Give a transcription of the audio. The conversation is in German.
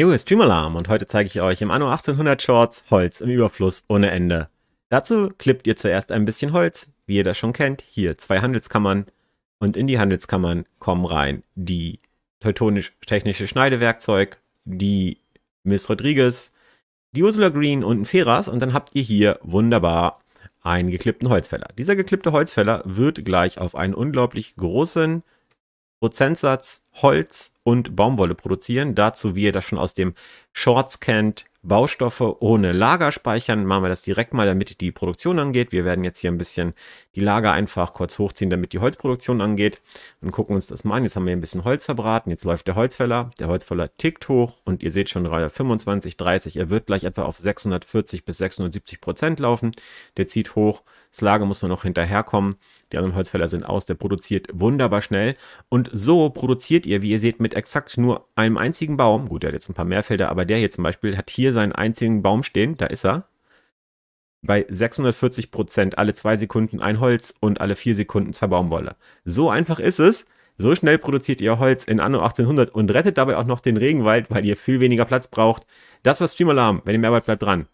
Jo, Streamalarm und heute zeige ich euch im Anno 1800 Shorts Holz im Überfluss ohne Ende. Dazu klippt ihr zuerst ein bisschen Holz, wie ihr das schon kennt, hier zwei Handelskammern und in die Handelskammern kommen rein die teutonisch-technische Schneidewerkzeug, die Miss Rodriguez, die Ursula Green und ein Feras und dann habt ihr hier wunderbar einen geklippten Holzfäller. Dieser geklippte Holzfäller wird gleich auf einen unglaublich großen Prozentsatz Holz und Baumwolle produzieren. Dazu, wie ihr das schon aus dem Shorts kennt, Baustoffe ohne Lager speichern. Machen wir das direkt mal, damit die Produktion angeht. Wir werden jetzt hier ein bisschen die Lager einfach kurz hochziehen, damit die Holzproduktion angeht. Dann gucken uns das mal an. Jetzt haben wir ein bisschen Holz verbraten. Jetzt läuft der Holzfäller. Der Holzfäller tickt hoch und ihr seht schon 25, 30. Er wird gleich etwa auf 640 bis 670 Prozent laufen. Der zieht hoch. Das Lager muss nur noch hinterherkommen. Die anderen Holzfäller sind aus. Der produziert wunderbar schnell. Und so produziert ihr, wie ihr seht, mit exakt nur einem einzigen Baum. Gut, der hat jetzt ein paar mehr Felder, aber der hier zum Beispiel hat hier seinen einzigen Baum stehen, da ist er. Bei 640 Prozent alle zwei Sekunden ein Holz und alle vier Sekunden zwei Baumwolle. So einfach ist es. So schnell produziert ihr Holz in Anno 1800 und rettet dabei auch noch den Regenwald, weil ihr viel weniger Platz braucht. Das war Stream Alarm. Wenn ihr mehr wollt, bleibt dran.